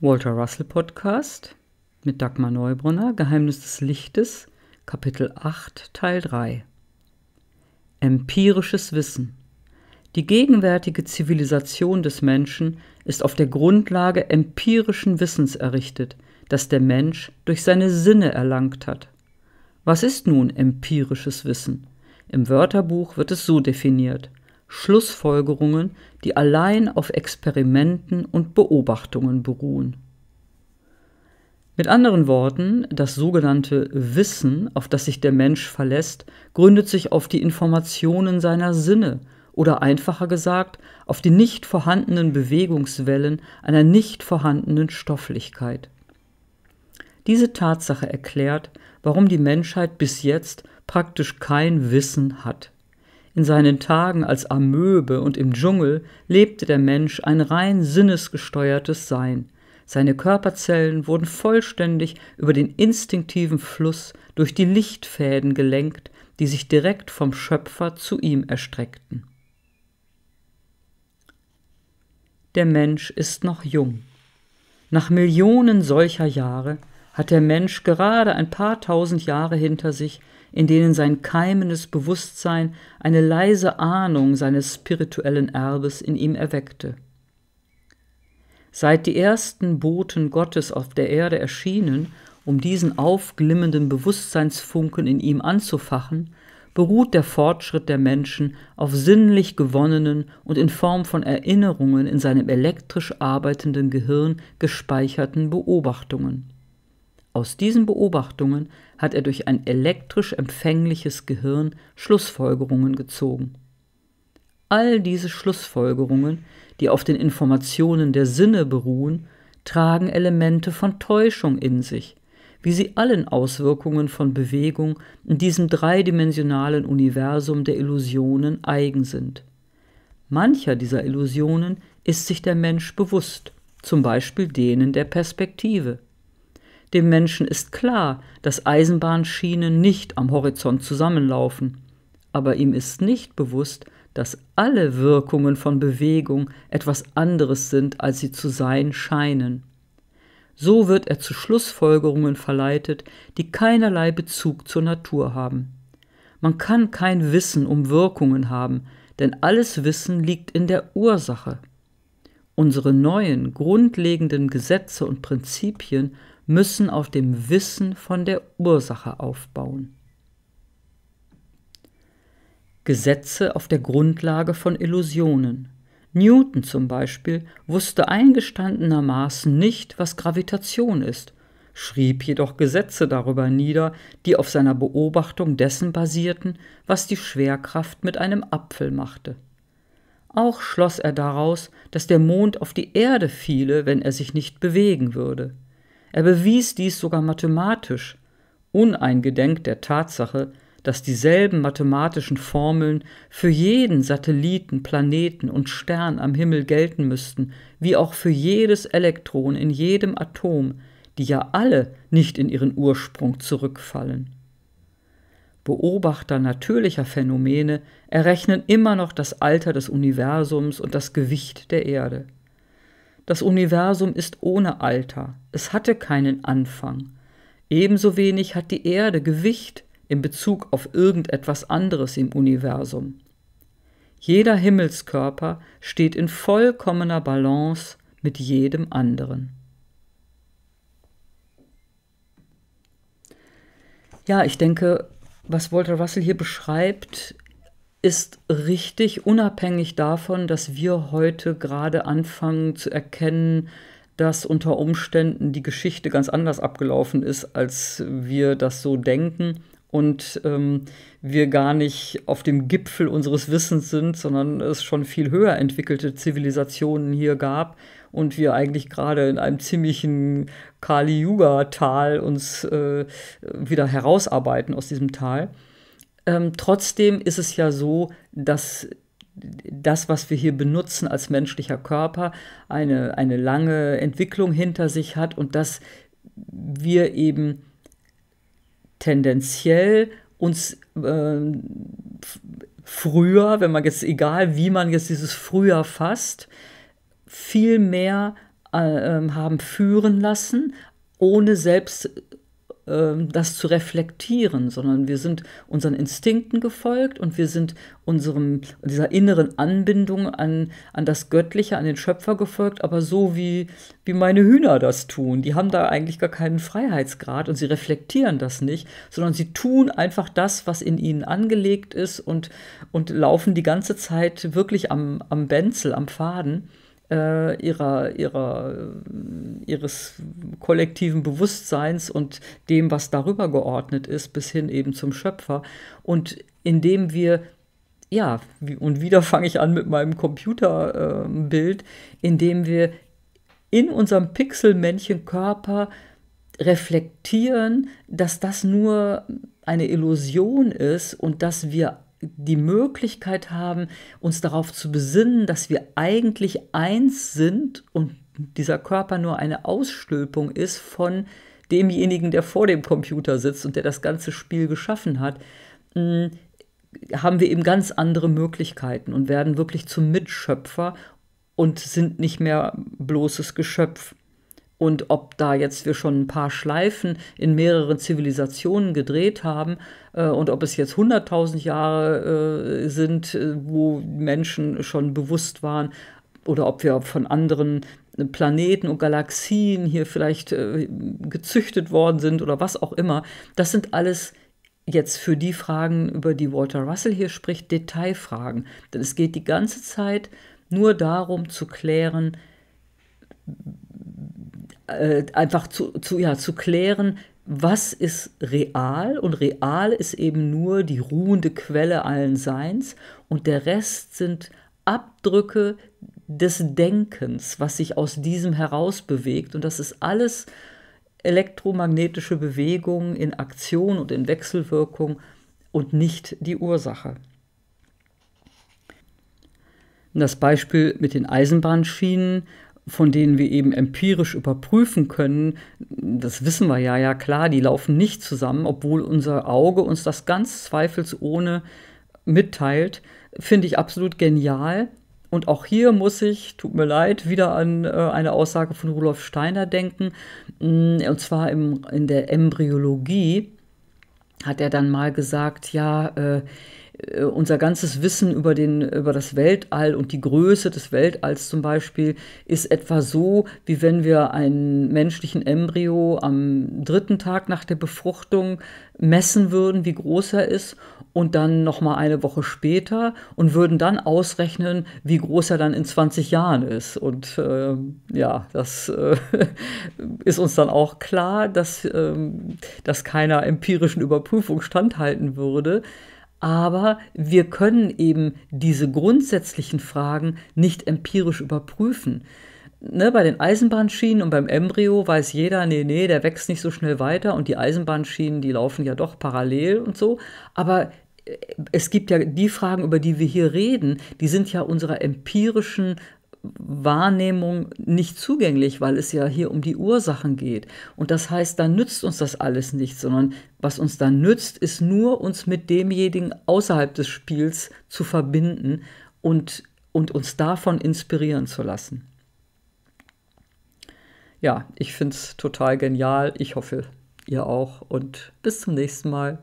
Walter Russell Podcast mit Dagmar Neubrunner, Geheimnis des Lichtes, Kapitel 8, Teil 3. Empirisches Wissen. Die gegenwärtige Zivilisation des Menschen ist auf der Grundlage empirischen Wissens errichtet, das der Mensch durch seine Sinne erlangt hat. Was ist nun empirisches Wissen? Im Wörterbuch wird es so definiert. Schlussfolgerungen, die allein auf Experimenten und Beobachtungen beruhen. Mit anderen Worten, das sogenannte Wissen, auf das sich der Mensch verlässt, gründet sich auf die Informationen seiner Sinne oder einfacher gesagt auf die nicht vorhandenen Bewegungswellen einer nicht vorhandenen Stofflichkeit. Diese Tatsache erklärt, warum die Menschheit bis jetzt praktisch kein Wissen hat. In seinen Tagen als Amöbe und im Dschungel lebte der Mensch ein rein sinnesgesteuertes Sein. Seine Körperzellen wurden vollständig über den instinktiven Fluss durch die Lichtfäden gelenkt, die sich direkt vom Schöpfer zu ihm erstreckten. Der Mensch ist noch jung. Nach Millionen solcher Jahre hat der Mensch gerade ein paar tausend Jahre hinter sich, in denen sein keimendes Bewusstsein eine leise Ahnung seines spirituellen Erbes in ihm erweckte. Seit die ersten Boten Gottes auf der Erde erschienen, um diesen aufglimmenden Bewusstseinsfunken in ihm anzufachen, beruht der Fortschritt der Menschen auf sinnlich gewonnenen und in Form von Erinnerungen in seinem elektrisch arbeitenden Gehirn gespeicherten Beobachtungen. Aus diesen Beobachtungen hat er durch ein elektrisch empfängliches Gehirn Schlussfolgerungen gezogen. All diese Schlussfolgerungen, die auf den Informationen der Sinne beruhen, tragen Elemente von Täuschung in sich, wie sie allen Auswirkungen von Bewegung in diesem dreidimensionalen Universum der Illusionen eigen sind. Mancher dieser Illusionen ist sich der Mensch bewusst, zum Beispiel denen der Perspektive. Dem Menschen ist klar, dass Eisenbahnschienen nicht am Horizont zusammenlaufen. Aber ihm ist nicht bewusst, dass alle Wirkungen von Bewegung etwas anderes sind, als sie zu sein scheinen. So wird er zu Schlussfolgerungen verleitet, die keinerlei Bezug zur Natur haben. Man kann kein Wissen um Wirkungen haben, denn alles Wissen liegt in der Ursache. Unsere neuen, grundlegenden Gesetze und Prinzipien müssen auf dem Wissen von der Ursache aufbauen. Gesetze auf der Grundlage von Illusionen. Newton zum Beispiel wusste eingestandenermaßen nicht, was Gravitation ist, schrieb jedoch Gesetze darüber nieder, die auf seiner Beobachtung dessen basierten, was die Schwerkraft mit einem Apfel machte. Auch schloss er daraus, dass der Mond auf die Erde fiele, wenn er sich nicht bewegen würde. Er bewies dies sogar mathematisch, uneingedenk der Tatsache, dass dieselben mathematischen Formeln für jeden Satelliten, Planeten und Stern am Himmel gelten müssten, wie auch für jedes Elektron in jedem Atom, die ja alle nicht in ihren Ursprung zurückfallen. Beobachter natürlicher Phänomene errechnen immer noch das Alter des Universums und das Gewicht der Erde. Das Universum ist ohne Alter, es hatte keinen Anfang. Ebenso wenig hat die Erde Gewicht in Bezug auf irgendetwas anderes im Universum. Jeder Himmelskörper steht in vollkommener Balance mit jedem anderen. Ja, ich denke, was Walter Russell hier beschreibt, ist richtig, unabhängig davon, dass wir heute gerade anfangen zu erkennen, dass unter Umständen die Geschichte ganz anders abgelaufen ist, als wir das so denken und ähm, wir gar nicht auf dem Gipfel unseres Wissens sind, sondern es schon viel höher entwickelte Zivilisationen hier gab und wir eigentlich gerade in einem ziemlichen Kali-Yuga-Tal uns äh, wieder herausarbeiten aus diesem Tal. Ähm, trotzdem ist es ja so, dass das, was wir hier benutzen als menschlicher Körper, eine, eine lange Entwicklung hinter sich hat und dass wir eben tendenziell uns äh, früher, wenn man jetzt, egal wie man jetzt dieses früher fasst, viel mehr äh, ähm, haben führen lassen, ohne selbst ähm, das zu reflektieren, sondern wir sind unseren Instinkten gefolgt und wir sind unserem, dieser inneren Anbindung an, an das Göttliche, an den Schöpfer gefolgt, aber so wie, wie meine Hühner das tun. Die haben da eigentlich gar keinen Freiheitsgrad und sie reflektieren das nicht, sondern sie tun einfach das, was in ihnen angelegt ist und, und laufen die ganze Zeit wirklich am, am Benzel, am Faden äh, ihrer, ihrer, äh, ihres kollektiven Bewusstseins und dem, was darüber geordnet ist, bis hin eben zum Schöpfer. Und indem wir ja, und wieder fange ich an mit meinem Computerbild, äh, indem wir in unserem Pixelmännchenkörper reflektieren, dass das nur eine Illusion ist und dass wir die Möglichkeit haben, uns darauf zu besinnen, dass wir eigentlich eins sind und dieser Körper nur eine Ausstülpung ist von demjenigen, der vor dem Computer sitzt und der das ganze Spiel geschaffen hat, hm, haben wir eben ganz andere Möglichkeiten und werden wirklich zum Mitschöpfer und sind nicht mehr bloßes Geschöpf. Und ob da jetzt wir schon ein paar Schleifen in mehreren Zivilisationen gedreht haben äh, und ob es jetzt 100.000 Jahre äh, sind, äh, wo Menschen schon bewusst waren oder ob wir von anderen äh, Planeten und Galaxien hier vielleicht äh, gezüchtet worden sind oder was auch immer, das sind alles jetzt für die Fragen, über die Walter Russell hier spricht, Detailfragen. Denn es geht die ganze Zeit nur darum zu klären, äh, einfach zu, zu, ja, zu klären, was ist real und real ist eben nur die ruhende Quelle allen Seins und der Rest sind Abdrücke des Denkens, was sich aus diesem heraus bewegt und das ist alles elektromagnetische Bewegung in Aktion und in Wechselwirkung und nicht die Ursache. Das Beispiel mit den Eisenbahnschienen von denen wir eben empirisch überprüfen können, das wissen wir ja, ja klar, die laufen nicht zusammen, obwohl unser Auge uns das ganz zweifelsohne mitteilt, finde ich absolut genial. Und auch hier muss ich, tut mir leid, wieder an äh, eine Aussage von Rudolf Steiner denken. Mm, und zwar im, in der Embryologie hat er dann mal gesagt, ja, äh, äh, unser ganzes Wissen über, den, über das Weltall und die Größe des Weltalls zum Beispiel ist etwa so, wie wenn wir einen menschlichen Embryo am dritten Tag nach der Befruchtung messen würden, wie groß er ist, und dann nochmal eine Woche später und würden dann ausrechnen, wie groß er dann in 20 Jahren ist. Und äh, ja, das äh, ist uns dann auch klar, dass äh, das keiner empirischen Überprüfung standhalten würde. Aber wir können eben diese grundsätzlichen Fragen nicht empirisch überprüfen. Ne, bei den Eisenbahnschienen und beim Embryo weiß jeder, nee, nee, der wächst nicht so schnell weiter und die Eisenbahnschienen, die laufen ja doch parallel und so. Aber äh, es gibt ja die Fragen, über die wir hier reden, die sind ja unserer empirischen Wahrnehmung nicht zugänglich, weil es ja hier um die Ursachen geht. Und das heißt, dann nützt uns das alles nicht, sondern was uns dann nützt, ist nur, uns mit demjenigen außerhalb des Spiels zu verbinden und, und uns davon inspirieren zu lassen. Ja, ich finde es total genial. Ich hoffe, ihr auch. Und bis zum nächsten Mal.